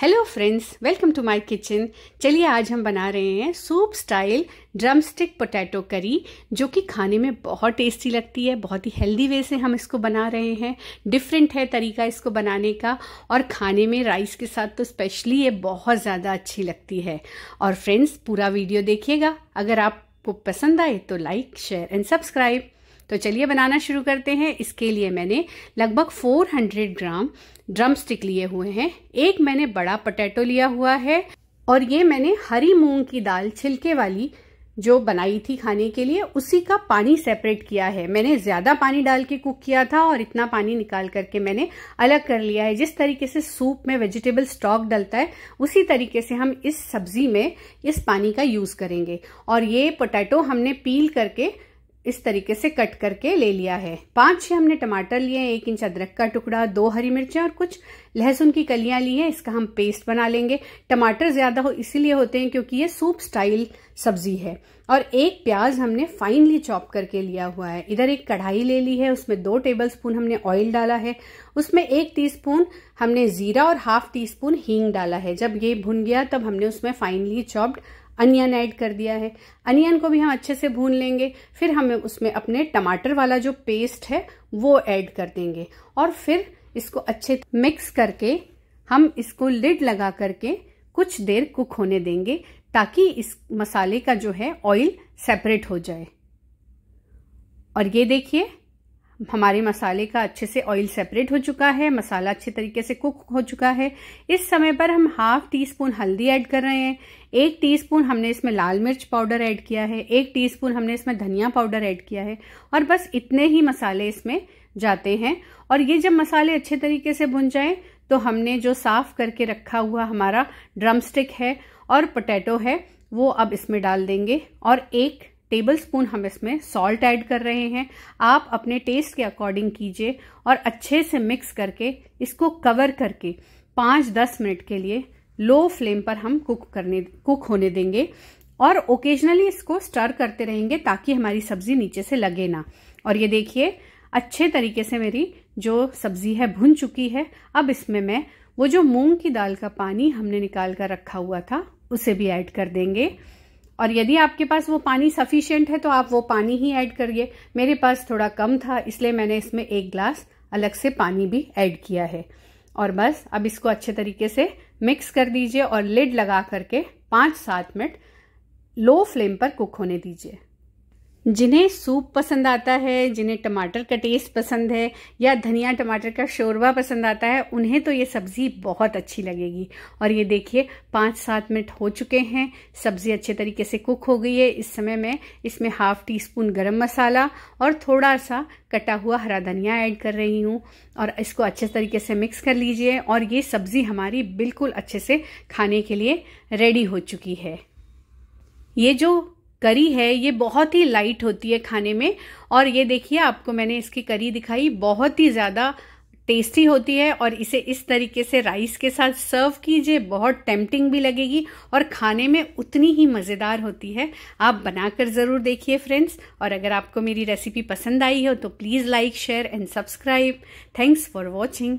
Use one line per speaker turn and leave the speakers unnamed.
hello friends welcome to my kitchen चलिए आज हम बना रहे हैं soup style drumstick potato curry जो कि खाने में बहुत टेस्टी लगती है बहुत ही हेल्दी वे से हम इसको बना रहे हैं डिफरेंट है तरीका इसको बनाने का और खाने में राइस के साथ तो स्पेशली ये बहुत ज़्यादा अच्छी लगती है और फ्रेंड्स पूरा वीडियो देखिएगा अगर आपको पसंद आए तो लाइक शेयर एंड सब्सक्राइब तो चलिए बनाना शुरू करते हैं इसके लिए मैंने लगभग 400 ग्राम ड्रम स्टिक लिए हुए हैं एक मैंने बड़ा पटेटो लिया हुआ है और ये मैंने हरी मूंग की दाल छिलके वाली जो बनाई थी खाने के लिए उसी का पानी सेपरेट किया है मैंने ज़्यादा पानी डाल के कुक किया था और इतना पानी निकाल करके मैंने अलग कर लिया है जिस तरीके से सूप में वेजिटेबल स्टॉक डलता है उसी तरीके से हम इस सब्जी में इस पानी का यूज़ करेंगे और ये पोटैटो हमने पील करके इस तरीके से कट करके ले लिया है पांच छह हमने टमाटर लिए एक इंच अदरक का टुकड़ा दो हरी मिर्चें और कुछ लहसुन की कलियां ली हैं इसका हम पेस्ट बना लेंगे टमाटर ज्यादा हो इसीलिए होते हैं क्योंकि ये सूप स्टाइल सब्जी है और एक प्याज हमने फाइनली चॉप करके लिया हुआ है इधर एक कढ़ाई ले ली है उसमें दो टेबल स्पून हमने ऑयल डाला है उसमें एक स्पून हमने जीरा और हाफ टी स्पून हींग डाला है जब ये भुन गया तब हमने उसमें फाइनली चॉप्ड अनियन ऐड कर दिया है अनियन को भी हम अच्छे से भून लेंगे फिर हम उसमें अपने टमाटर वाला जो पेस्ट है वो ऐड कर देंगे और फिर इसको अच्छे मिक्स करके हम इसको लिड लगा करके कुछ देर कुक होने देंगे ताकि इस मसाले का जो है ऑयल सेपरेट हो जाए और ये देखिए हमारे मसाले का अच्छे से ऑयल सेपरेट हो चुका है मसाला अच्छे तरीके से कुक हो चुका है इस समय पर हम हाफ टी स्पून हल्दी ऐड कर रहे हैं एक टीस्पून हमने इसमें लाल मिर्च पाउडर ऐड किया है एक टीस्पून हमने इसमें धनिया पाउडर ऐड किया है और बस इतने ही मसाले इसमें जाते हैं और ये जब मसाले अच्छे तरीके से भुन जाएं तो हमने जो साफ करके रखा हुआ हमारा ड्रम स्टिक है और पोटैटो है वो अब इसमें डाल देंगे और एक टेबल स्पून हम इसमें सॉल्ट ऐड कर रहे हैं आप अपने टेस्ट के अकॉर्डिंग कीजिए और अच्छे से मिक्स करके इसको कवर करके पाँच दस मिनट के लिए लो फ्लेम पर हम कुक करने कुक होने देंगे और ओकेजनली इसको स्टर करते रहेंगे ताकि हमारी सब्जी नीचे से लगे ना और ये देखिए अच्छे तरीके से मेरी जो सब्जी है भुन चुकी है अब इसमें मैं वो जो मूंग की दाल का पानी हमने निकाल कर रखा हुआ था उसे भी ऐड कर देंगे और यदि आपके पास वो पानी सफिशेंट है तो आप वो पानी ही ऐड करिए मेरे पास थोड़ा कम था इसलिए मैंने इसमें एक ग्लास अलग से पानी भी ऐड किया है और बस अब इसको अच्छे तरीके से मिक्स कर दीजिए और लिड लगा करके पाँच सात मिनट लो फ्लेम पर कुक होने दीजिए जिन्हें सूप पसंद आता है जिन्हें टमाटर का टेस्ट पसंद है या धनिया टमाटर का शोरबा पसंद आता है उन्हें तो ये सब्ज़ी बहुत अच्छी लगेगी और ये देखिए पाँच सात मिनट हो चुके हैं सब्ज़ी अच्छे तरीके से कुक हो गई है इस समय मैं इसमें हाफ़ टी स्पून गर्म मसाला और थोड़ा सा कटा हुआ हरा धनिया ऐड कर रही हूँ और इसको अच्छे तरीके से मिक्स कर लीजिए और ये सब्ज़ी हमारी बिल्कुल अच्छे से खाने के लिए रेडी हो चुकी है ये जो करी है ये बहुत ही लाइट होती है खाने में और ये देखिए आपको मैंने इसकी करी दिखाई बहुत ही ज़्यादा टेस्टी होती है और इसे इस तरीके से राइस के साथ सर्व कीजिए बहुत टेम्पटिंग भी लगेगी और खाने में उतनी ही मज़ेदार होती है आप बनाकर ज़रूर देखिए फ्रेंड्स और अगर आपको मेरी रेसिपी पसंद आई हो तो please like share and subscribe thanks for watching